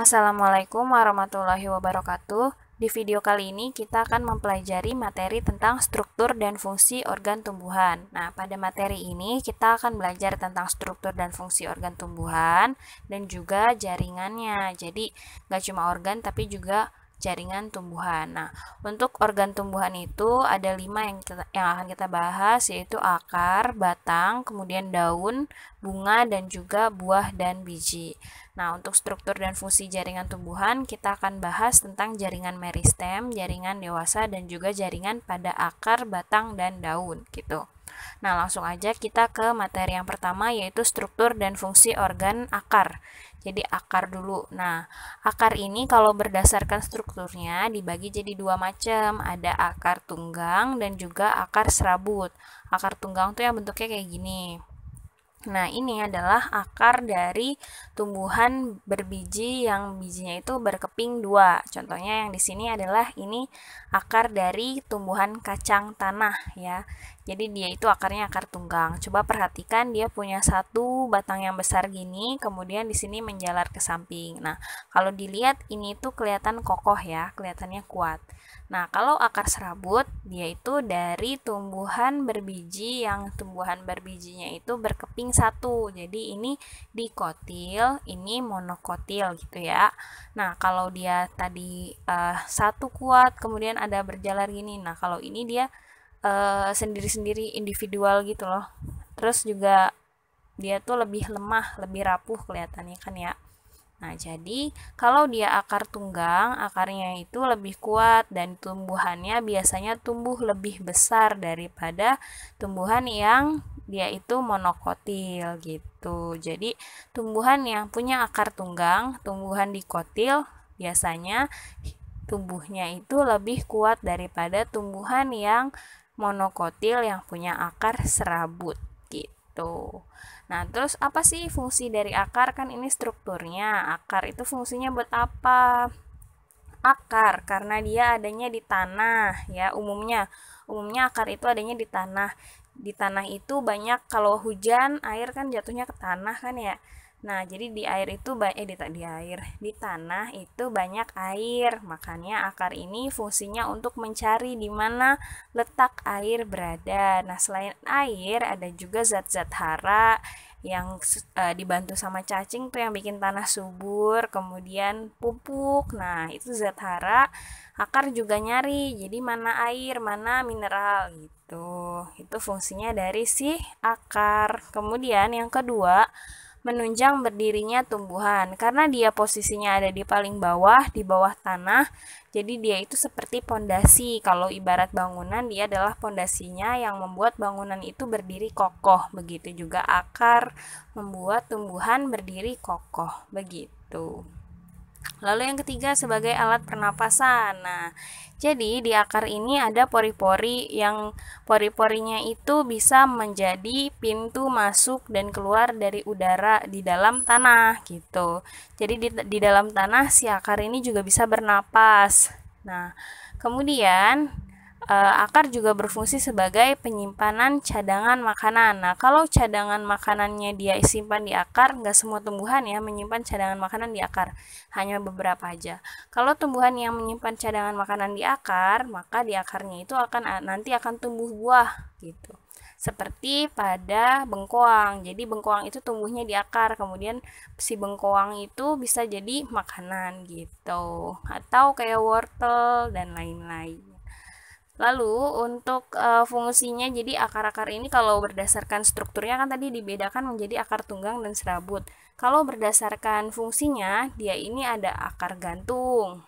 Assalamualaikum warahmatullahi wabarakatuh. Di video kali ini kita akan mempelajari materi tentang struktur dan fungsi organ tumbuhan. Nah, pada materi ini kita akan belajar tentang struktur dan fungsi organ tumbuhan dan juga jaringannya. Jadi, nggak cuma organ tapi juga jaringan tumbuhan. Nah, untuk organ tumbuhan itu ada lima yang kita, yang akan kita bahas yaitu akar, batang, kemudian daun, bunga dan juga buah dan biji. Nah, untuk struktur dan fungsi jaringan tumbuhan, kita akan bahas tentang jaringan meristem, jaringan dewasa, dan juga jaringan pada akar, batang, dan daun, gitu. Nah, langsung aja kita ke materi yang pertama, yaitu struktur dan fungsi organ akar. Jadi, akar dulu. Nah, akar ini kalau berdasarkan strukturnya dibagi jadi dua macam. Ada akar tunggang dan juga akar serabut. Akar tunggang itu yang bentuknya kayak gini. Nah, ini adalah akar dari tumbuhan berbiji yang bijinya itu berkeping dua. Contohnya yang di sini adalah ini akar dari tumbuhan kacang tanah ya. Jadi dia itu akarnya akar tunggang. Coba perhatikan dia punya satu batang yang besar gini, kemudian di sini menjalar ke samping. Nah, kalau dilihat ini tuh kelihatan kokoh ya, kelihatannya kuat. Nah, kalau akar serabut, dia itu dari tumbuhan berbiji yang tumbuhan berbijinya itu berkeping satu. Jadi ini dikotil, ini monokotil gitu ya. Nah, kalau dia tadi uh, satu kuat, kemudian ada berjalar gini. Nah, kalau ini dia sendiri eh, sendiri-sendiri individual gitu loh terus juga dia tuh lebih lemah lebih rapuh kelihatannya kan ya Nah, jadi kalau dia akar tunggang, akarnya itu lebih kuat dan tumbuhannya biasanya tumbuh lebih besar daripada tumbuhan yang dia itu monokotil gitu. Jadi, tumbuhan yang punya akar tunggang, tumbuhan dikotil biasanya tumbuhnya itu lebih kuat daripada tumbuhan yang monokotil yang punya akar serabut gitu. Nah, terus apa sih fungsi dari akar? Kan ini strukturnya. Akar itu fungsinya buat apa? Akar karena dia adanya di tanah ya umumnya. Umumnya akar itu adanya di tanah. Di tanah itu banyak kalau hujan air kan jatuhnya ke tanah kan ya. Nah, jadi di air itu eh di, di air, di tanah itu banyak air. Makanya akar ini fungsinya untuk mencari di mana letak air berada. Nah, selain air ada juga zat-zat hara yang e, dibantu sama cacing tuh yang bikin tanah subur, kemudian pupuk. Nah, itu zat hara. Akar juga nyari. Jadi mana air, mana mineral gitu. Itu fungsinya dari si akar. Kemudian yang kedua, menunjang berdirinya tumbuhan karena dia posisinya ada di paling bawah, di bawah tanah. Jadi dia itu seperti pondasi. Kalau ibarat bangunan, dia adalah pondasinya yang membuat bangunan itu berdiri kokoh. Begitu juga akar membuat tumbuhan berdiri kokoh. Begitu. Lalu yang ketiga sebagai alat pernapasan. Nah, jadi di akar ini ada pori-pori yang pori-porinya itu bisa menjadi pintu masuk dan keluar dari udara di dalam tanah gitu. Jadi di, di dalam tanah si akar ini juga bisa bernapas. Nah, kemudian Eh, akar juga berfungsi sebagai penyimpanan cadangan makanan. Nah, kalau cadangan makanannya dia simpan di akar, nggak semua tumbuhan ya menyimpan cadangan makanan di akar, hanya beberapa aja. Kalau tumbuhan yang menyimpan cadangan makanan di akar, maka di akarnya itu akan nanti akan tumbuh buah gitu. Seperti pada bengkoang. Jadi bengkoang itu tumbuhnya di akar, kemudian si bengkoang itu bisa jadi makanan gitu atau kayak wortel dan lain-lain. Lalu untuk uh, fungsinya jadi akar-akar ini kalau berdasarkan strukturnya kan tadi dibedakan menjadi akar tunggang dan serabut. Kalau berdasarkan fungsinya dia ini ada akar gantung.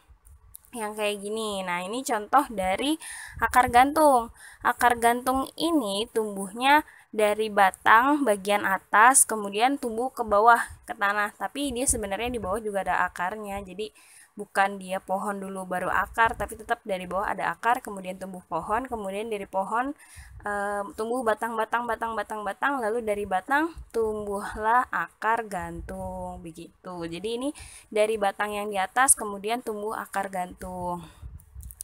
Yang kayak gini. Nah, ini contoh dari akar gantung. Akar gantung ini tumbuhnya dari batang bagian atas kemudian tumbuh ke bawah ke tanah. Tapi dia sebenarnya di bawah juga ada akarnya. Jadi bukan dia pohon dulu baru akar tapi tetap dari bawah ada akar kemudian tumbuh pohon kemudian dari pohon e, tumbuh batang-batang batang-batang batang lalu dari batang tumbuhlah akar gantung begitu jadi ini dari batang yang di atas kemudian tumbuh akar gantung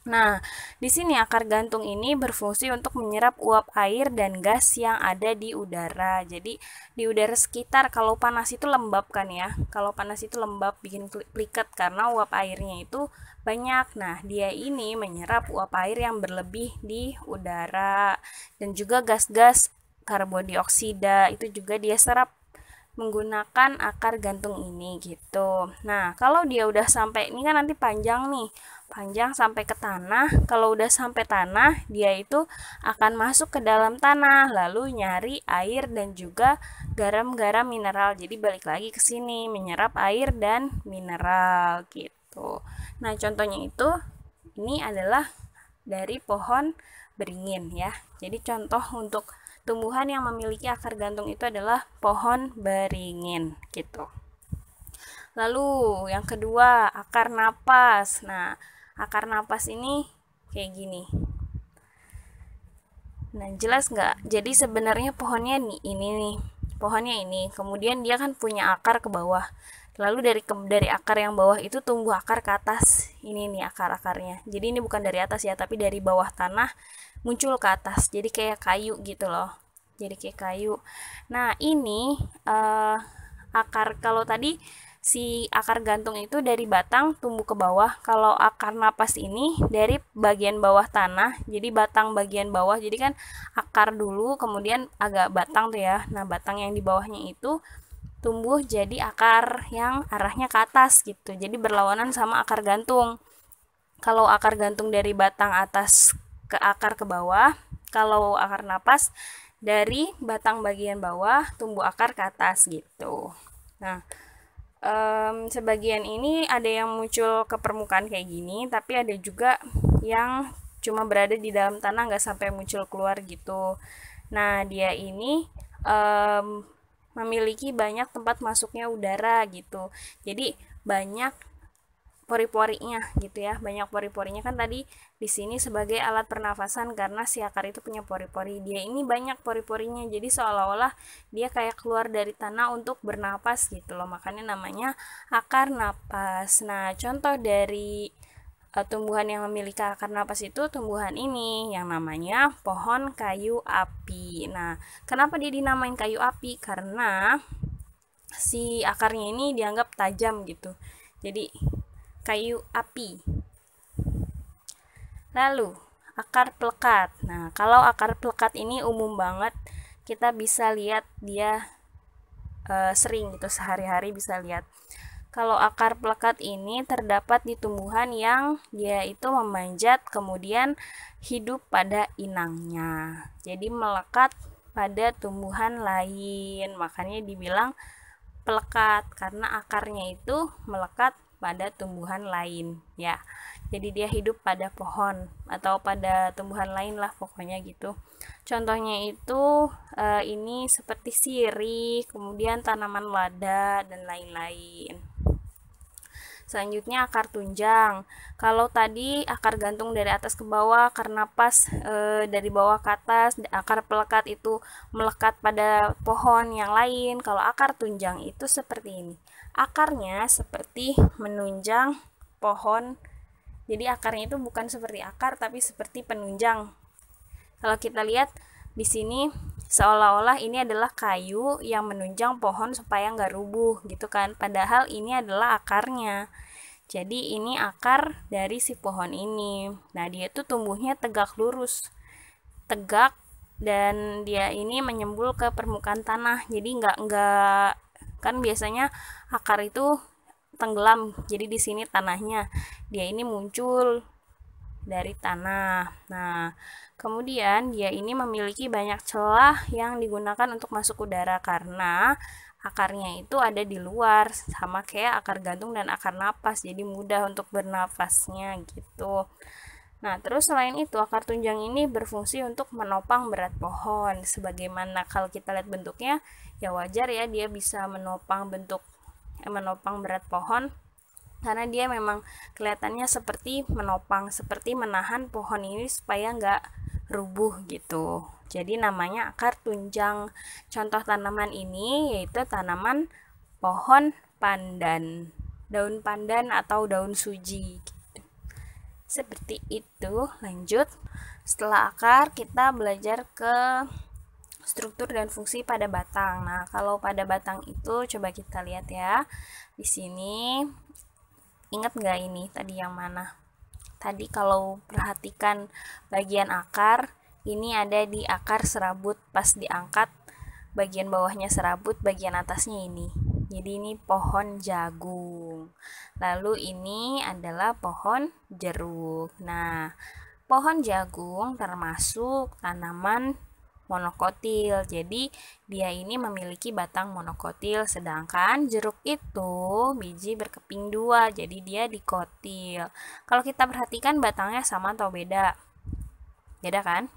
Nah, di sini akar gantung ini berfungsi untuk menyerap uap air dan gas yang ada di udara. Jadi, di udara sekitar kalau panas itu lembab kan ya. Kalau panas itu lembab bikin pliket karena uap airnya itu banyak. Nah, dia ini menyerap uap air yang berlebih di udara dan juga gas-gas karbon dioksida itu juga dia serap menggunakan akar gantung ini gitu. Nah, kalau dia udah sampai ini kan nanti panjang nih panjang sampai ke tanah. Kalau udah sampai tanah, dia itu akan masuk ke dalam tanah, lalu nyari air dan juga garam-garam mineral. Jadi balik lagi ke sini, menyerap air dan mineral gitu. Nah, contohnya itu ini adalah dari pohon beringin ya. Jadi contoh untuk tumbuhan yang memiliki akar gantung itu adalah pohon beringin gitu. Lalu yang kedua, akar napas. Nah, akar nafas ini kayak gini nah jelas nggak jadi sebenarnya pohonnya nih ini nih pohonnya ini kemudian dia kan punya akar ke bawah lalu dari ke, dari akar yang bawah itu tumbuh akar ke atas ini nih akar akarnya jadi ini bukan dari atas ya tapi dari bawah tanah muncul ke atas jadi kayak kayu gitu loh jadi kayak kayu nah ini uh, akar kalau tadi si akar gantung itu dari batang tumbuh ke bawah. Kalau akar napas ini dari bagian bawah tanah, jadi batang bagian bawah. Jadi kan akar dulu, kemudian agak batang tuh ya. Nah, batang yang di bawahnya itu tumbuh jadi akar yang arahnya ke atas gitu. Jadi berlawanan sama akar gantung. Kalau akar gantung dari batang atas ke akar ke bawah, kalau akar napas dari batang bagian bawah tumbuh akar ke atas gitu. Nah, um, sebagian ini ada yang muncul ke permukaan kayak gini tapi ada juga yang cuma berada di dalam tanah nggak sampai muncul keluar gitu nah dia ini um, memiliki banyak tempat masuknya udara gitu jadi banyak pori-porinya gitu ya banyak pori-porinya kan tadi di sini sebagai alat pernafasan karena si akar itu punya pori-pori dia ini banyak pori-porinya jadi seolah-olah dia kayak keluar dari tanah untuk bernapas gitu loh makanya namanya akar napas nah contoh dari uh, tumbuhan yang memiliki akar napas itu tumbuhan ini yang namanya pohon kayu api nah kenapa dia dinamain kayu api karena si akarnya ini dianggap tajam gitu jadi kayu api. Lalu, akar pelekat. Nah, kalau akar pelekat ini umum banget, kita bisa lihat dia e, sering gitu sehari-hari bisa lihat. Kalau akar pelekat ini terdapat di tumbuhan yang dia itu memanjat kemudian hidup pada inangnya. Jadi melekat pada tumbuhan lain. Makanya dibilang pelekat karena akarnya itu melekat pada tumbuhan lain ya jadi dia hidup pada pohon atau pada tumbuhan lain lah pokoknya gitu contohnya itu e, ini seperti sirih kemudian tanaman lada dan lain-lain selanjutnya akar tunjang kalau tadi akar gantung dari atas ke bawah karena pas e, dari bawah ke atas akar pelekat itu melekat pada pohon yang lain kalau akar tunjang itu seperti ini akarnya seperti menunjang pohon. Jadi akarnya itu bukan seperti akar tapi seperti penunjang. Kalau kita lihat di sini seolah-olah ini adalah kayu yang menunjang pohon supaya nggak rubuh gitu kan. Padahal ini adalah akarnya. Jadi ini akar dari si pohon ini. Nah, dia itu tumbuhnya tegak lurus. Tegak dan dia ini menyembul ke permukaan tanah. Jadi nggak nggak kan biasanya akar itu tenggelam jadi di sini tanahnya dia ini muncul dari tanah nah kemudian dia ini memiliki banyak celah yang digunakan untuk masuk udara karena akarnya itu ada di luar sama kayak akar gantung dan akar napas jadi mudah untuk bernafasnya gitu Nah, terus selain itu, akar tunjang ini berfungsi untuk menopang berat pohon. Sebagaimana kalau kita lihat bentuknya, ya wajar ya dia bisa menopang bentuk eh, menopang berat pohon karena dia memang kelihatannya seperti menopang, seperti menahan pohon ini supaya nggak rubuh gitu. Jadi namanya akar tunjang. Contoh tanaman ini yaitu tanaman pohon pandan, daun pandan atau daun suji seperti itu lanjut setelah akar kita belajar ke struktur dan fungsi pada batang nah kalau pada batang itu coba kita lihat ya di sini ingat nggak ini tadi yang mana tadi kalau perhatikan bagian akar ini ada di akar serabut pas diangkat bagian bawahnya serabut bagian atasnya ini jadi ini pohon jagung. Lalu ini adalah pohon jeruk. Nah, pohon jagung termasuk tanaman monokotil. Jadi dia ini memiliki batang monokotil sedangkan jeruk itu biji berkeping dua. Jadi dia dikotil. Kalau kita perhatikan batangnya sama atau beda? Beda kan?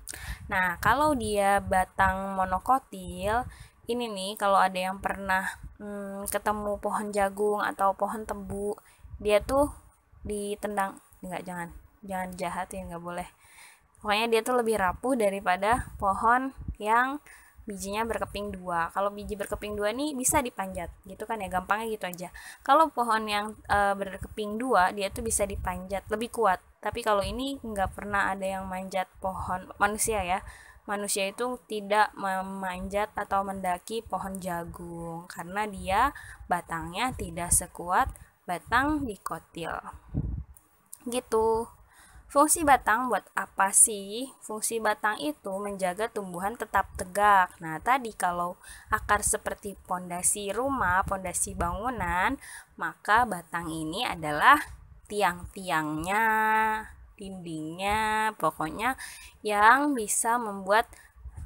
Nah, kalau dia batang monokotil ini nih kalau ada yang pernah hmm, ketemu pohon jagung atau pohon tebu dia tuh ditendang nggak jangan jangan jahat ya nggak boleh pokoknya dia tuh lebih rapuh daripada pohon yang bijinya berkeping dua kalau biji berkeping dua nih bisa dipanjat gitu kan ya gampangnya gitu aja kalau pohon yang e, berkeping dua dia tuh bisa dipanjat lebih kuat tapi kalau ini nggak pernah ada yang manjat pohon manusia ya manusia itu tidak memanjat atau mendaki pohon jagung karena dia batangnya tidak sekuat batang dikotil. Gitu. Fungsi batang buat apa sih? Fungsi batang itu menjaga tumbuhan tetap tegak. Nah, tadi kalau akar seperti pondasi rumah, pondasi bangunan, maka batang ini adalah tiang-tiangnya dindingnya pokoknya yang bisa membuat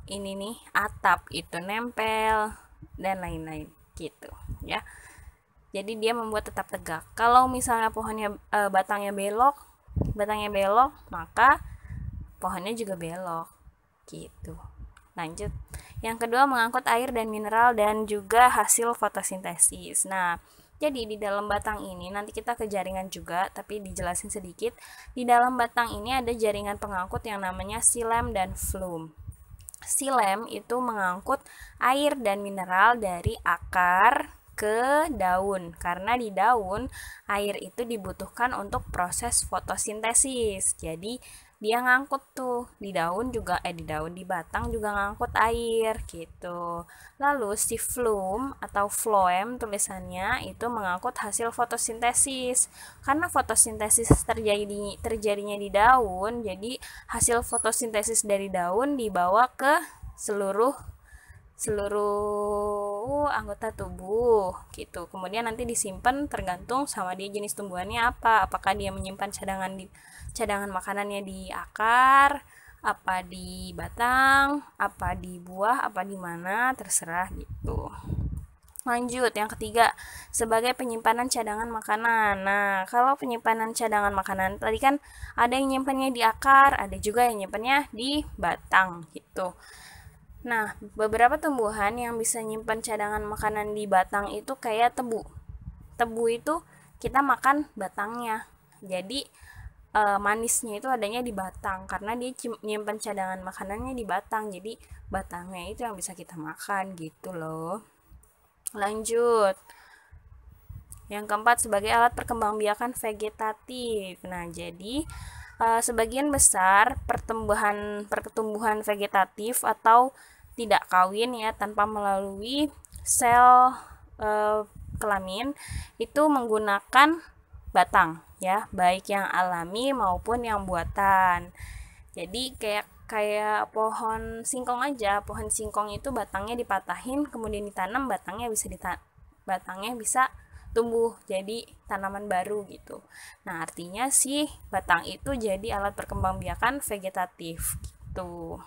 ini nih atap itu nempel dan lain-lain gitu ya jadi dia membuat tetap tegak kalau misalnya pohonnya e, batangnya belok batangnya belok maka pohonnya juga belok gitu lanjut yang kedua mengangkut air dan mineral dan juga hasil fotosintesis nah jadi di dalam batang ini nanti kita ke jaringan juga, tapi dijelasin sedikit. Di dalam batang ini ada jaringan pengangkut yang namanya silem dan flum. Silem itu mengangkut air dan mineral dari akar ke daun karena di daun air itu dibutuhkan untuk proses fotosintesis. Jadi dia ngangkut tuh di daun juga eh di daun di batang juga ngangkut air gitu lalu si phloem atau floem tulisannya itu mengangkut hasil fotosintesis karena fotosintesis terjadi terjadinya di daun jadi hasil fotosintesis dari daun dibawa ke seluruh seluruh anggota tubuh gitu kemudian nanti disimpan tergantung sama dia jenis tumbuhannya apa apakah dia menyimpan cadangan di cadangan makanannya di akar apa di batang apa di buah apa di mana terserah gitu Lanjut, yang ketiga, sebagai penyimpanan cadangan makanan. Nah, kalau penyimpanan cadangan makanan tadi kan ada yang nyimpannya di akar, ada juga yang nyimpannya di batang gitu. Nah, beberapa tumbuhan yang bisa nyimpan cadangan makanan di batang itu kayak tebu. Tebu itu kita makan batangnya. Jadi uh, manisnya itu adanya di batang karena dia nyimpan cadangan makanannya di batang jadi batangnya itu yang bisa kita makan gitu loh lanjut yang keempat sebagai alat perkembangbiakan vegetatif nah jadi uh, sebagian besar pertumbuhan pertumbuhan vegetatif atau tidak kawin ya tanpa melalui sel uh, kelamin itu menggunakan batang ya, baik yang alami maupun yang buatan. Jadi kayak kayak pohon singkong aja pohon singkong itu batangnya dipatahin kemudian ditanam batangnya bisa ditan batangnya bisa tumbuh jadi tanaman baru gitu nah artinya sih batang itu jadi alat perkembangbiakan vegetatif gitu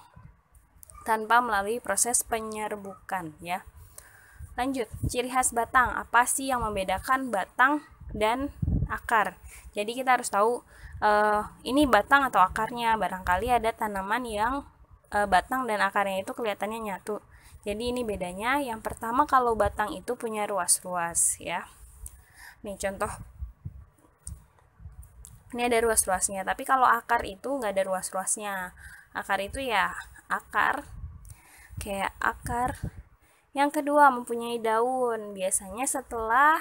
tanpa melalui proses penyerbukan ya lanjut ciri khas batang apa sih yang membedakan batang dan akar. Jadi kita harus tahu uh, ini batang atau akarnya. Barangkali ada tanaman yang uh, batang dan akarnya itu kelihatannya nyatu. Jadi ini bedanya. Yang pertama kalau batang itu punya ruas-ruas ya. Nih contoh. Ini ada ruas-ruasnya, tapi kalau akar itu nggak ada ruas-ruasnya. Akar itu ya akar kayak akar. Yang kedua mempunyai daun. Biasanya setelah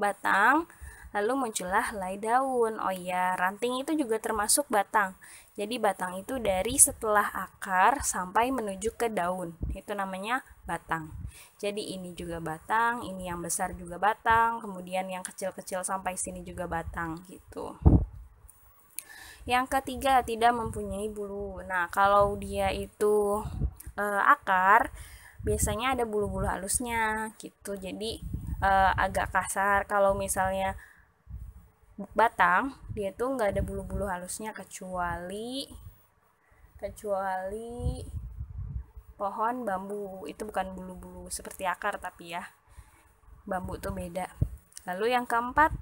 batang, lalu muncullah helai daun. Oh iya, ranting itu juga termasuk batang. Jadi batang itu dari setelah akar sampai menuju ke daun. Itu namanya batang. Jadi ini juga batang, ini yang besar juga batang, kemudian yang kecil-kecil sampai sini juga batang gitu. Yang ketiga, tidak mempunyai bulu. Nah, kalau dia itu e, akar, biasanya ada bulu-bulu halusnya gitu. Jadi uh, agak kasar kalau misalnya batang dia tuh nggak ada bulu-bulu halusnya kecuali kecuali pohon bambu itu bukan bulu-bulu seperti akar tapi ya bambu tuh beda lalu yang keempat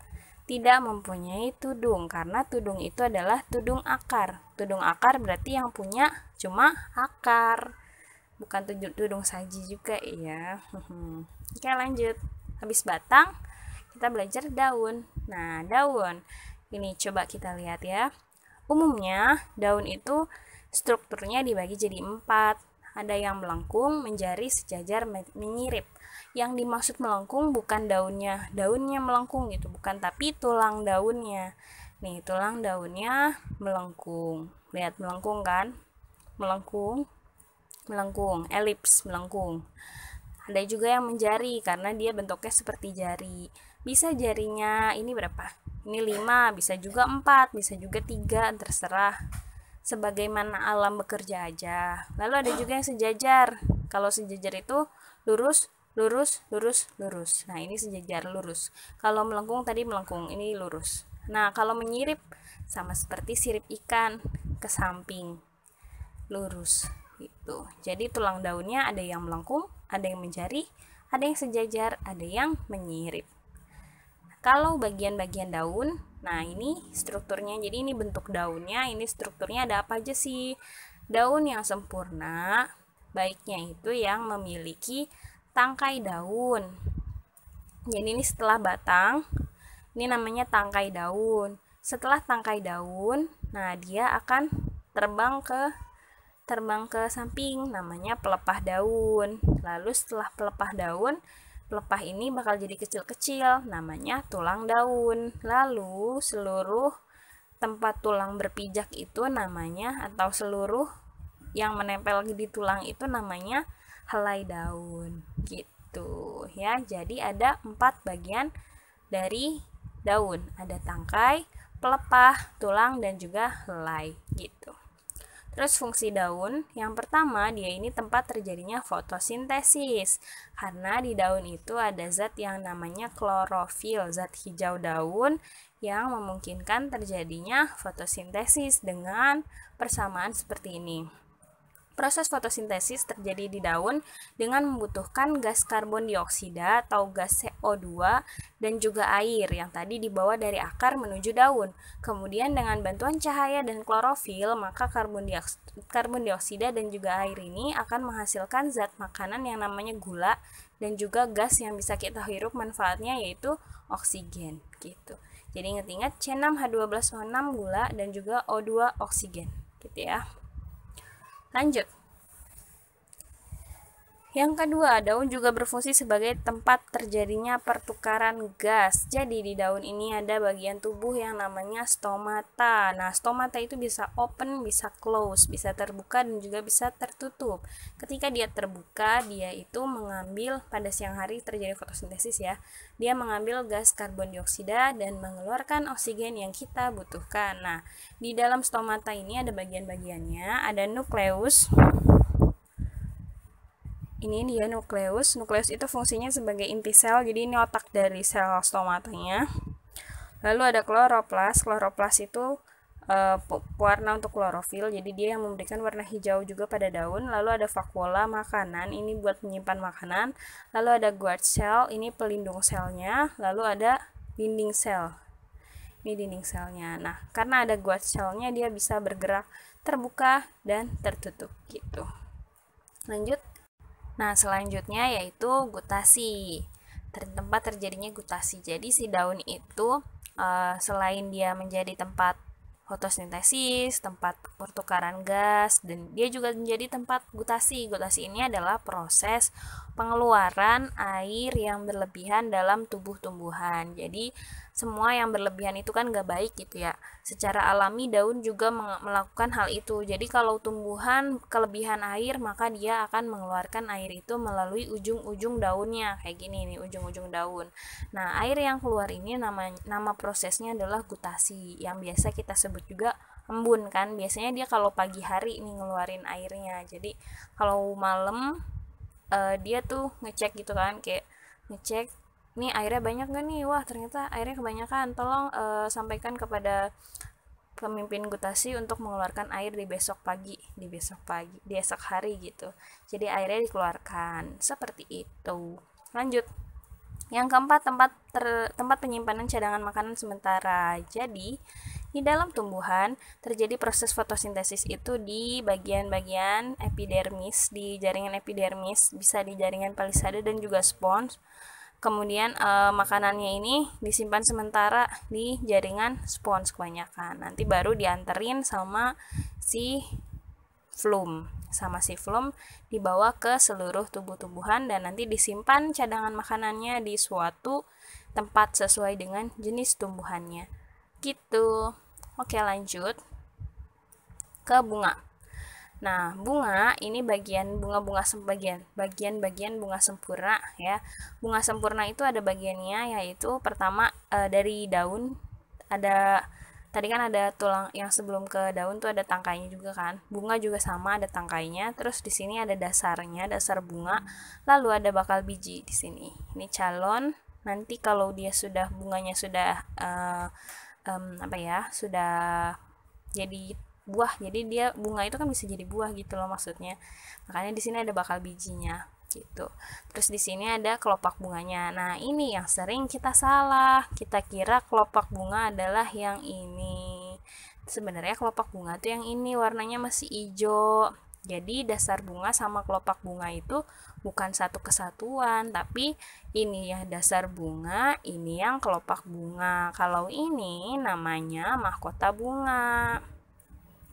tidak mempunyai tudung karena tudung itu adalah tudung akar tudung akar berarti yang punya cuma akar bukan tudung saji juga ya oke lanjut habis batang kita belajar daun nah daun ini coba kita lihat ya umumnya daun itu strukturnya dibagi jadi empat ada yang melengkung, menjadi sejajar, menyirip. Yang dimaksud melengkung bukan daunnya, daunnya melengkung gitu, bukan tapi tulang daunnya. Nih, tulang daunnya melengkung. Lihat melengkung kan? Melengkung. Melengkung, elips melengkung. Ada juga yang menjari karena dia bentuknya seperti jari. Bisa jarinya ini berapa? Ini 5, bisa juga 4, bisa juga 3, terserah. Sebagaimana alam bekerja aja. Lalu ada juga yang sejajar. Kalau sejajar itu lurus, lurus, lurus, lurus. Nah, ini sejajar lurus. Kalau melengkung tadi melengkung, ini lurus. Nah, kalau menyirip sama seperti sirip ikan ke samping. Lurus gitu. Jadi tulang daunnya ada yang melengkung, ada yang menjari, ada yang sejajar, ada yang menyirip. Kalau bagian-bagian daun, nah ini strukturnya, jadi ini bentuk daunnya, ini strukturnya ada apa aja sih? Daun yang sempurna, baiknya itu yang memiliki tangkai daun. Jadi ini setelah batang, ini namanya tangkai daun. Setelah tangkai daun, nah dia akan terbang ke terbang ke samping namanya pelepah daun. Lalu setelah pelepah daun, pelepah ini bakal jadi kecil-kecil namanya tulang daun. Lalu seluruh tempat tulang berpijak itu namanya atau seluruh yang menempel di tulang itu namanya helai daun gitu ya. Jadi ada empat bagian dari daun. Ada tangkai, pelepah, tulang dan juga helai gitu. Terus fungsi daun, yang pertama dia ini tempat terjadinya fotosintesis. Karena di daun itu ada zat yang namanya klorofil, zat hijau daun yang memungkinkan terjadinya fotosintesis dengan persamaan seperti ini. Proses fotosintesis terjadi di daun dengan membutuhkan gas karbon dioksida atau gas CO2 dan juga air yang tadi dibawa dari akar menuju daun. Kemudian dengan bantuan cahaya dan klorofil, maka karbon, dioksida, karbon dioksida dan juga air ini akan menghasilkan zat makanan yang namanya gula dan juga gas yang bisa kita hirup manfaatnya yaitu oksigen gitu. Jadi ingat-ingat C6H12O6 gula dan juga O2 oksigen gitu ya. 继就 Yang kedua, daun juga berfungsi sebagai tempat terjadinya pertukaran gas. Jadi di daun ini ada bagian tubuh yang namanya stomata. Nah, stomata itu bisa open, bisa close, bisa terbuka dan juga bisa tertutup. Ketika dia terbuka, dia itu mengambil pada siang hari terjadi fotosintesis ya. Dia mengambil gas karbon dioksida dan mengeluarkan oksigen yang kita butuhkan. Nah, di dalam stomata ini ada bagian-bagiannya, ada nukleus ini dia nukleus. Nukleus itu fungsinya sebagai inti sel, jadi ini otak dari sel stomatanya. Lalu ada kloroplas. Kloroplas itu uh, warna untuk klorofil, jadi dia yang memberikan warna hijau juga pada daun. Lalu ada vakuola makanan, ini buat menyimpan makanan. Lalu ada guard cell, ini pelindung selnya. Lalu ada dinding sel. Ini dinding selnya. Nah, karena ada guard cellnya dia bisa bergerak terbuka dan tertutup gitu. Lanjut Nah, selanjutnya yaitu gutasi. Tempat terjadinya gutasi. Jadi si daun itu eh, selain dia menjadi tempat fotosintesis, tempat pertukaran gas, dan dia juga menjadi tempat gutasi. Gutasi ini adalah proses pengeluaran air yang berlebihan dalam tubuh tumbuhan. Jadi semua yang berlebihan itu kan gak baik gitu ya secara alami daun juga melakukan hal itu jadi kalau tumbuhan kelebihan air maka dia akan mengeluarkan air itu melalui ujung-ujung daunnya kayak gini nih ujung-ujung daun nah air yang keluar ini nama nama prosesnya adalah gutasi yang biasa kita sebut juga embun kan biasanya dia kalau pagi hari ini ngeluarin airnya jadi kalau malam uh, dia tuh ngecek gitu kan kayak ngecek nih airnya banyak gak nih wah ternyata airnya kebanyakan tolong uh, sampaikan kepada pemimpin gutasi untuk mengeluarkan air di besok pagi, di besok pagi, di esok hari gitu. Jadi airnya dikeluarkan seperti itu. Lanjut. Yang keempat, tempat ter, tempat penyimpanan cadangan makanan sementara. Jadi, di dalam tumbuhan terjadi proses fotosintesis itu di bagian-bagian epidermis, di jaringan epidermis, bisa di jaringan palisade dan juga spons kemudian e, makanannya ini disimpan sementara di jaringan spons kebanyakan nanti baru dianterin sama si flum sama si flum dibawa ke seluruh tubuh-tubuhan dan nanti disimpan cadangan makanannya di suatu tempat sesuai dengan jenis tumbuhannya gitu oke lanjut ke bunga Nah, bunga ini bagian bunga-bunga sebagian, bagian-bagian bunga sempurna ya. Bunga sempurna itu ada bagiannya yaitu pertama e, dari daun ada tadi kan ada tulang yang sebelum ke daun tuh ada tangkainya juga kan. Bunga juga sama ada tangkainya, terus di sini ada dasarnya, dasar bunga, lalu ada bakal biji di sini. Ini calon nanti kalau dia sudah bunganya sudah e, e, apa ya, sudah jadi buah jadi dia bunga itu kan bisa jadi buah gitu loh maksudnya makanya di sini ada bakal bijinya gitu terus di sini ada kelopak bunganya nah ini yang sering kita salah kita kira kelopak bunga adalah yang ini sebenarnya kelopak bunga tuh yang ini warnanya masih hijau jadi dasar bunga sama kelopak bunga itu bukan satu kesatuan, tapi ini ya dasar bunga, ini yang kelopak bunga. Kalau ini namanya mahkota bunga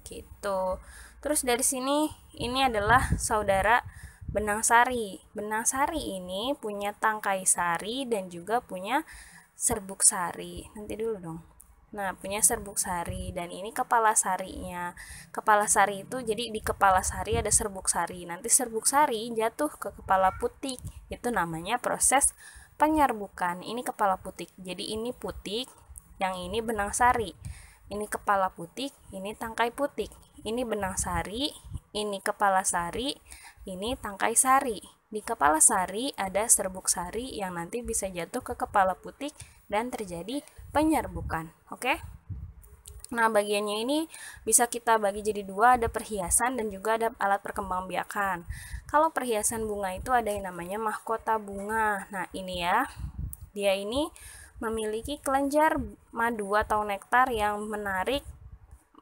gitu terus dari sini ini adalah saudara benang sari benang sari ini punya tangkai sari dan juga punya serbuk sari nanti dulu dong Nah, punya serbuk sari dan ini kepala sarinya. Kepala sari itu jadi di kepala sari ada serbuk sari. Nanti serbuk sari jatuh ke kepala putik. Itu namanya proses penyerbukan. Ini kepala putik. Jadi ini putik, yang ini benang sari ini kepala putik, ini tangkai putik, ini benang sari, ini kepala sari, ini tangkai sari. Di kepala sari ada serbuk sari yang nanti bisa jatuh ke kepala putik dan terjadi penyerbukan. Oke? Nah, bagiannya ini bisa kita bagi jadi dua, ada perhiasan dan juga ada alat perkembangbiakan. Kalau perhiasan bunga itu ada yang namanya mahkota bunga. Nah, ini ya. Dia ini memiliki kelenjar madu atau nektar yang menarik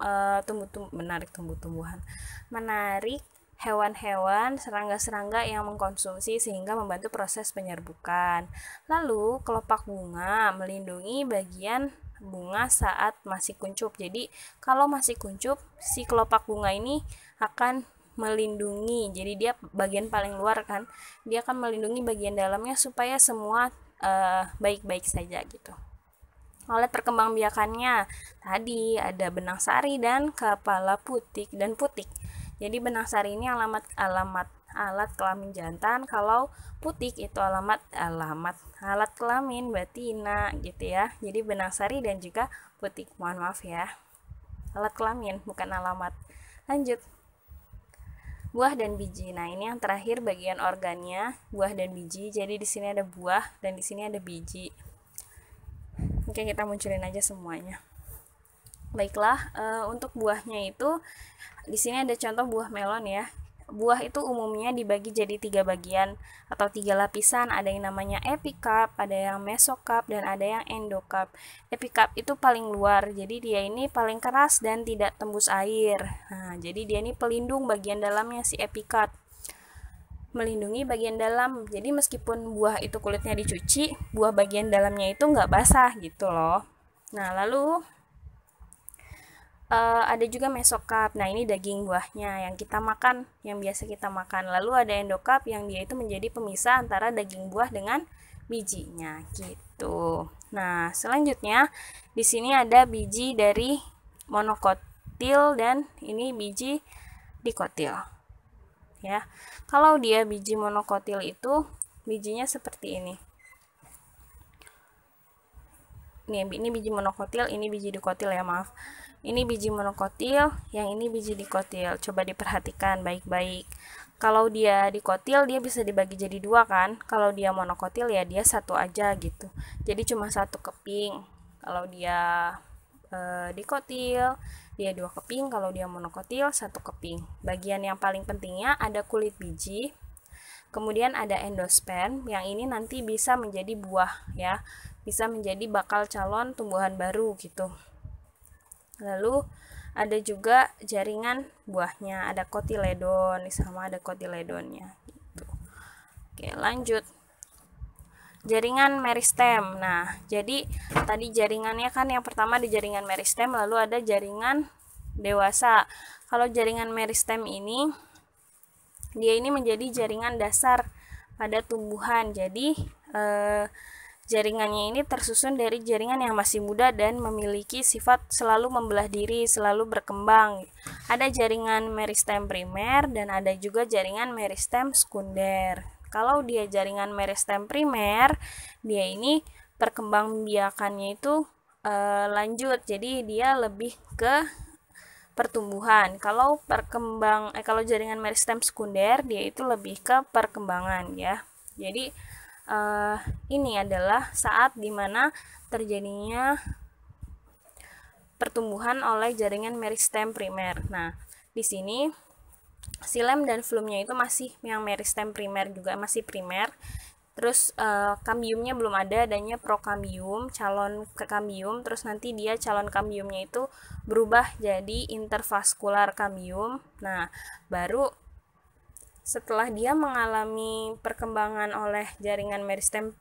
e, eh, tumbuh -tum, menarik tumbuh-tumbuhan, menarik hewan-hewan, serangga-serangga yang mengkonsumsi sehingga membantu proses penyerbukan. Lalu, kelopak bunga melindungi bagian bunga saat masih kuncup. Jadi, kalau masih kuncup, si kelopak bunga ini akan melindungi. Jadi dia bagian paling luar kan, dia akan melindungi bagian dalamnya supaya semua Eh, baik-baik uh, saja gitu. Oleh perkembangbiakannya tadi ada benang sari dan kepala putik dan putik. Jadi benang sari ini alamat alamat alat kelamin jantan. Kalau putik itu alamat alamat alat kelamin betina gitu ya. Jadi benang sari dan juga putik. Mohon maaf ya. Alat kelamin bukan alamat. Lanjut buah dan biji. Nah, ini yang terakhir bagian organnya, buah dan biji. Jadi di sini ada buah dan di sini ada biji. Oke, kita munculin aja semuanya. Baiklah, e, untuk buahnya itu di sini ada contoh buah melon ya. Buah itu umumnya dibagi jadi tiga bagian atau tiga lapisan, ada yang namanya epicarp, ada yang mesocarp, dan ada yang endocarp. Epicarp itu paling luar, jadi dia ini paling keras dan tidak tembus air. Nah, jadi dia ini pelindung bagian dalamnya si epicarp. Melindungi bagian dalam, jadi meskipun buah itu kulitnya dicuci, buah bagian dalamnya itu nggak basah gitu loh. Nah, lalu uh, ada juga mesokap. Nah, ini daging buahnya yang kita makan, yang biasa kita makan. Lalu ada endokap yang dia itu menjadi pemisah antara daging buah dengan bijinya gitu. Nah, selanjutnya di sini ada biji dari monokotil dan ini biji dikotil. Ya. Kalau dia biji monokotil itu bijinya seperti ini. Nih, ini biji monokotil, ini biji dikotil ya, maaf. Ini biji monokotil, yang ini biji dikotil. Coba diperhatikan baik-baik. Kalau dia dikotil, dia bisa dibagi jadi dua kan? Kalau dia monokotil ya dia satu aja gitu. Jadi cuma satu keping. Kalau dia e, dikotil, dia dua keping. Kalau dia monokotil, satu keping. Bagian yang paling pentingnya ada kulit biji, Kemudian ada endosperm yang ini nanti bisa menjadi buah ya, bisa menjadi bakal calon tumbuhan baru gitu. Lalu ada juga jaringan buahnya, ada kotiledon, sama ada kotiledonnya gitu. Oke, lanjut. Jaringan meristem. Nah, jadi tadi jaringannya kan yang pertama di jaringan meristem, lalu ada jaringan dewasa. Kalau jaringan meristem ini dia ini menjadi jaringan dasar pada tumbuhan. Jadi eh, Jaringannya ini tersusun dari jaringan yang masih muda dan memiliki sifat selalu membelah diri, selalu berkembang. Ada jaringan meristem primer dan ada juga jaringan meristem sekunder. Kalau dia jaringan meristem primer, dia ini perkembangbiakannya itu e, lanjut. Jadi dia lebih ke pertumbuhan. Kalau perkembang eh kalau jaringan meristem sekunder dia itu lebih ke perkembangan ya. Jadi uh, ini adalah saat dimana terjadinya pertumbuhan oleh jaringan meristem primer. Nah, di sini silem dan flumnya itu masih yang meristem primer juga masih primer. Terus uh, kambiumnya belum ada, adanya prokambium, calon kambium, terus nanti dia calon kambiumnya itu berubah jadi intervaskular kambium. Nah, baru setelah dia mengalami perkembangan oleh jaringan meristem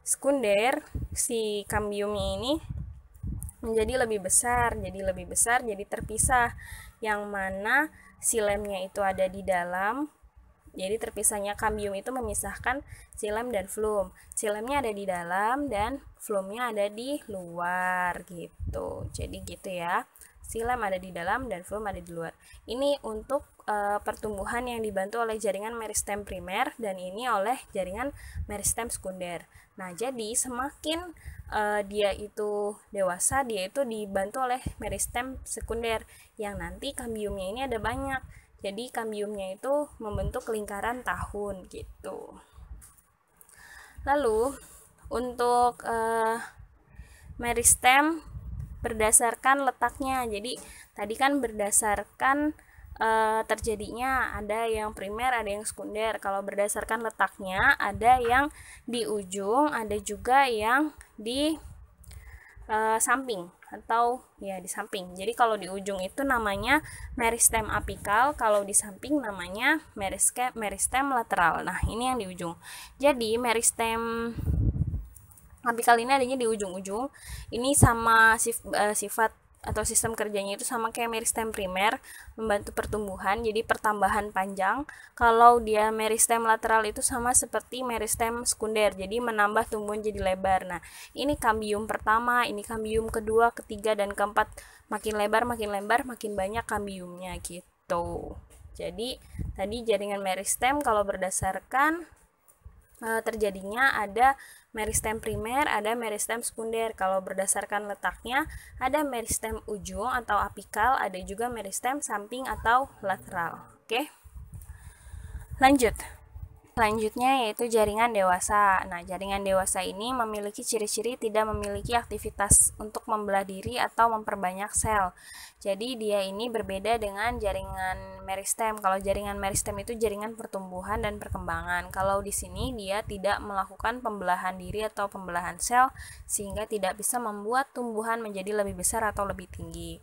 sekunder, si kambiumnya ini menjadi lebih besar, jadi lebih besar, jadi terpisah. Yang mana silemnya itu ada di dalam, jadi terpisahnya kambium itu memisahkan silem dan flum. Silemnya ada di dalam dan flumnya ada di luar gitu. Jadi gitu ya. Silem ada di dalam dan flum ada di luar. Ini untuk e, pertumbuhan yang dibantu oleh jaringan meristem primer dan ini oleh jaringan meristem sekunder. Nah, jadi semakin e, dia itu dewasa, dia itu dibantu oleh meristem sekunder yang nanti kambiumnya ini ada banyak. Jadi kambiumnya itu membentuk lingkaran tahun gitu. Lalu untuk uh, meristem berdasarkan letaknya. Jadi tadi kan berdasarkan uh, terjadinya ada yang primer, ada yang sekunder. Kalau berdasarkan letaknya, ada yang di ujung, ada juga yang di uh, samping atau ya di samping. Jadi kalau di ujung itu namanya meristem apikal, kalau di samping namanya meristem meristem lateral. Nah, ini yang di ujung. Jadi meristem apikal ini adanya di ujung-ujung. Ini sama sif, uh, sifat atau sistem kerjanya itu sama kayak meristem primer membantu pertumbuhan jadi pertambahan panjang kalau dia meristem lateral itu sama seperti meristem sekunder jadi menambah tumbuhan jadi lebar nah ini kambium pertama ini kambium kedua ketiga dan keempat makin lebar makin lebar makin banyak kambiumnya gitu jadi tadi jaringan meristem kalau berdasarkan Eh, terjadinya ada meristem primer, ada meristem sekunder. Kalau berdasarkan letaknya, ada meristem ujung atau apikal, ada juga meristem samping atau lateral. Oke. Lanjut. Selanjutnya yaitu jaringan dewasa. Nah, jaringan dewasa ini memiliki ciri-ciri tidak memiliki aktivitas untuk membelah diri atau memperbanyak sel. Jadi dia ini berbeda dengan jaringan meristem. Kalau jaringan meristem itu jaringan pertumbuhan dan perkembangan. Kalau di sini dia tidak melakukan pembelahan diri atau pembelahan sel sehingga tidak bisa membuat tumbuhan menjadi lebih besar atau lebih tinggi.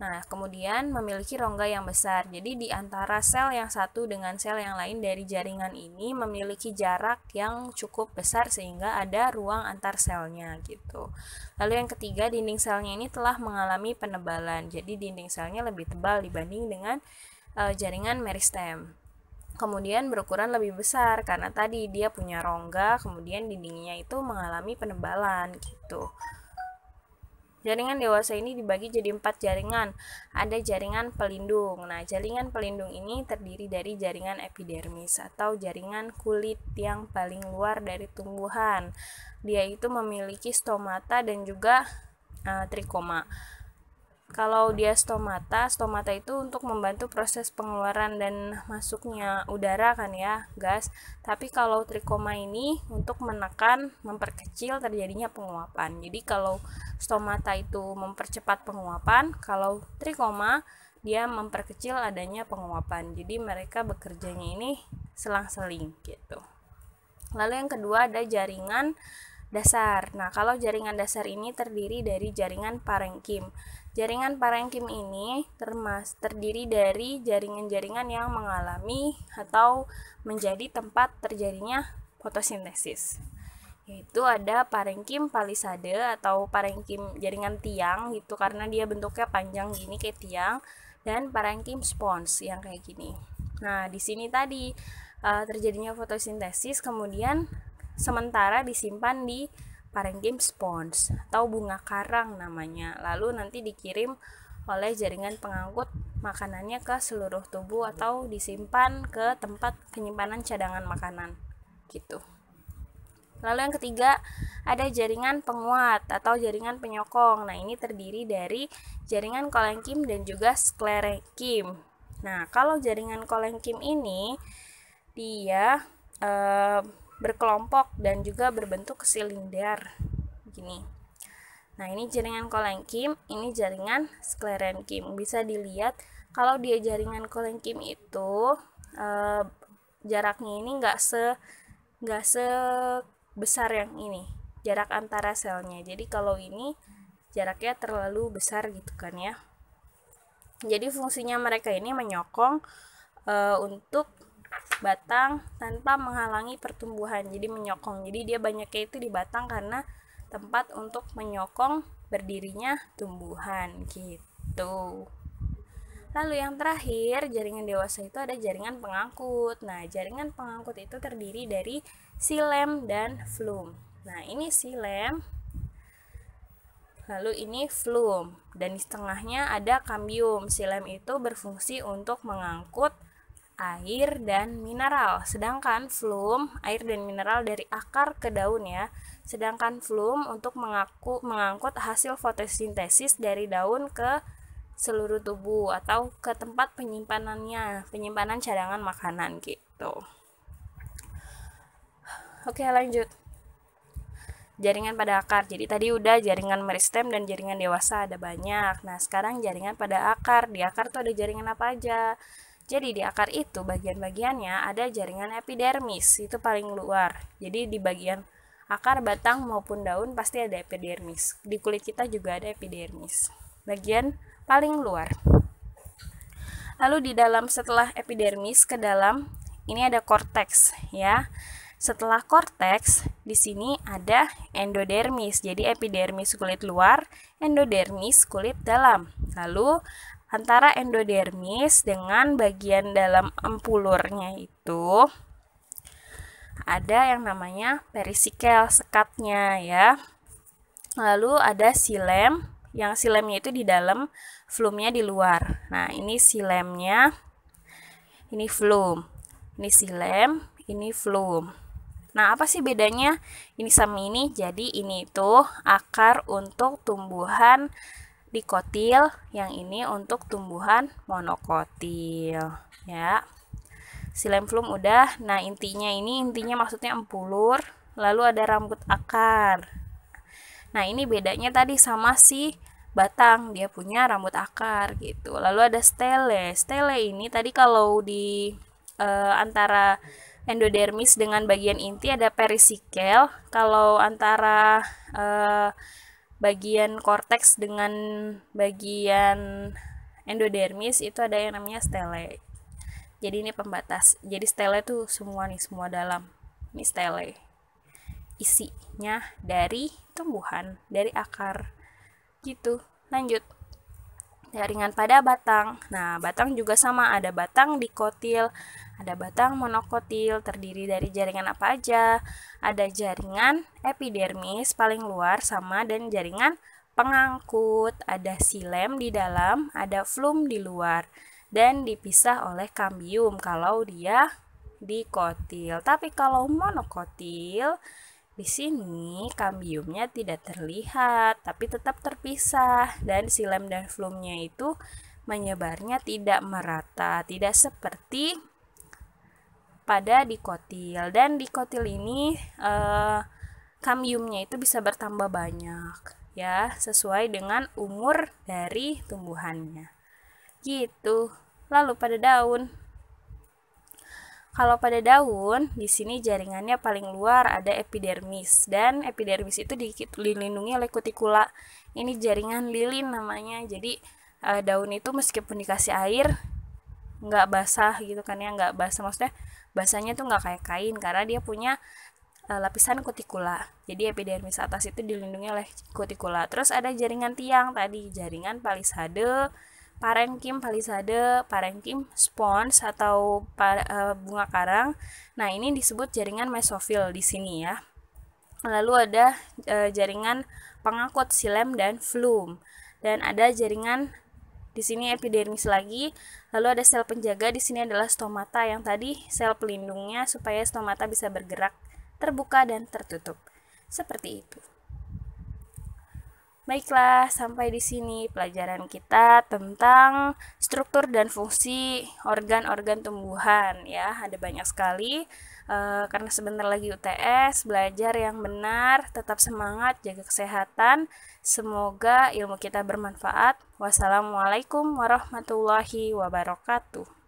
Nah, kemudian memiliki rongga yang besar. Jadi di antara sel yang satu dengan sel yang lain dari jaringan ini memiliki jarak yang cukup besar sehingga ada ruang antar selnya gitu. Lalu yang ketiga, dinding selnya ini telah mengalami penebalan. Jadi dinding selnya lebih tebal dibanding dengan uh, jaringan meristem kemudian berukuran lebih besar karena tadi dia punya rongga, kemudian dindingnya itu mengalami penebalan gitu. Jaringan dewasa ini dibagi jadi empat jaringan. Ada jaringan pelindung. Nah, jaringan pelindung ini terdiri dari jaringan epidermis atau jaringan kulit yang paling luar dari tumbuhan. Dia itu memiliki stomata dan juga uh, trikoma kalau dia stomata, stomata itu untuk membantu proses pengeluaran dan masuknya udara kan ya, gas. Tapi kalau trikoma ini untuk menekan, memperkecil terjadinya penguapan. Jadi kalau stomata itu mempercepat penguapan, kalau trikoma dia memperkecil adanya penguapan. Jadi mereka bekerjanya ini selang-seling gitu. Lalu yang kedua ada jaringan dasar. Nah, kalau jaringan dasar ini terdiri dari jaringan parenkim. Jaringan parenkim ini termas terdiri dari jaringan-jaringan yang mengalami atau menjadi tempat terjadinya fotosintesis. Yaitu ada parenkim palisade atau parenkim jaringan tiang gitu karena dia bentuknya panjang gini kayak tiang dan parenkim spons yang kayak gini. Nah, di sini tadi eh, terjadinya fotosintesis kemudian sementara disimpan di game spons atau bunga karang namanya. Lalu nanti dikirim oleh jaringan pengangkut makanannya ke seluruh tubuh atau disimpan ke tempat penyimpanan cadangan makanan. Gitu. Lalu yang ketiga, ada jaringan penguat atau jaringan penyokong. Nah, ini terdiri dari jaringan kolenkim dan juga sklerenkim Nah, kalau jaringan kolenkim ini dia eh, berkelompok dan juga berbentuk silinder gini. Nah, ini jaringan kolenkim, ini jaringan sklerenkim. Bisa dilihat kalau dia jaringan kolenkim itu e, jaraknya ini nggak se nggak sebesar yang ini jarak antara selnya. Jadi kalau ini jaraknya terlalu besar gitu kan ya. Jadi fungsinya mereka ini menyokong e, untuk batang tanpa menghalangi pertumbuhan jadi menyokong jadi dia banyaknya itu di batang karena tempat untuk menyokong berdirinya tumbuhan gitu Lalu yang terakhir, jaringan dewasa itu ada jaringan pengangkut. Nah, jaringan pengangkut itu terdiri dari silem dan flum. Nah, ini silem, lalu ini flum, dan di setengahnya ada kambium. Silem itu berfungsi untuk mengangkut air dan mineral. Sedangkan flum, air dan mineral dari akar ke daun ya. Sedangkan flum untuk mengaku, mengangkut hasil fotosintesis dari daun ke seluruh tubuh atau ke tempat penyimpanannya, penyimpanan cadangan makanan gitu. Oke, lanjut. Jaringan pada akar. Jadi tadi udah jaringan meristem dan jaringan dewasa ada banyak. Nah, sekarang jaringan pada akar. Di akar tuh ada jaringan apa aja? Jadi di akar itu bagian-bagiannya ada jaringan epidermis, itu paling luar. Jadi di bagian akar, batang maupun daun pasti ada epidermis. Di kulit kita juga ada epidermis. Bagian paling luar. Lalu di dalam setelah epidermis ke dalam ini ada korteks ya. Setelah korteks, di sini ada endodermis. Jadi epidermis kulit luar, endodermis kulit dalam. Lalu antara endodermis dengan bagian dalam empulurnya itu ada yang namanya perisikel sekatnya ya. Lalu ada silem, yang silemnya itu di dalam, flumnya di luar. Nah, ini silemnya. Ini flum. Ini silem, ini flum. Nah, apa sih bedanya ini sama ini? Jadi ini itu akar untuk tumbuhan dikotil yang ini untuk tumbuhan monokotil ya silemflum udah nah intinya ini intinya maksudnya empulur lalu ada rambut akar nah ini bedanya tadi sama si batang dia punya rambut akar gitu lalu ada stele stele ini tadi kalau di e, antara endodermis dengan bagian inti ada perisikel kalau antara e, bagian korteks dengan bagian endodermis itu ada yang namanya stele. Jadi ini pembatas. Jadi stele itu semua nih, semua dalam. Ini stele. Isinya dari tumbuhan, dari akar. Gitu. Lanjut. Jaringan pada batang. Nah, batang juga sama, ada batang dikotil, ada batang monokotil terdiri dari jaringan apa aja? Ada jaringan epidermis paling luar sama dan jaringan pengangkut, ada silem di dalam, ada flum di luar dan dipisah oleh kambium kalau dia dikotil. Tapi kalau monokotil di sini kambiumnya tidak terlihat tapi tetap terpisah dan silem dan flumnya itu menyebarnya tidak merata, tidak seperti pada dikotil dan dikotil ini eh, kambiumnya itu bisa bertambah banyak ya sesuai dengan umur dari tumbuhannya gitu lalu pada daun kalau pada daun di sini jaringannya paling luar ada epidermis dan epidermis itu dilindungi oleh kutikula ini jaringan lilin namanya jadi eh, daun itu meskipun dikasih air nggak basah gitu kan ya nggak basah maksudnya basahnya tuh nggak kayak kain karena dia punya eh, lapisan kutikula. Jadi epidermis atas itu dilindungi oleh kutikula. Terus ada jaringan tiang tadi, jaringan palisade, parenkim palisade, parenkim spons atau eh, bunga karang. Nah, ini disebut jaringan mesofil di sini ya. Lalu ada eh, jaringan pengakut silem dan flum dan ada jaringan di sini epidermis lagi, lalu ada sel penjaga, di sini adalah stomata yang tadi sel pelindungnya supaya stomata bisa bergerak, terbuka dan tertutup. Seperti itu. Baiklah, sampai di sini pelajaran kita tentang struktur dan fungsi organ-organ tumbuhan ya. Ada banyak sekali. Eh, karena sebentar lagi UTS belajar yang benar tetap semangat jaga kesehatan semoga ilmu kita bermanfaat wassalamualaikum warahmatullahi wabarakatuh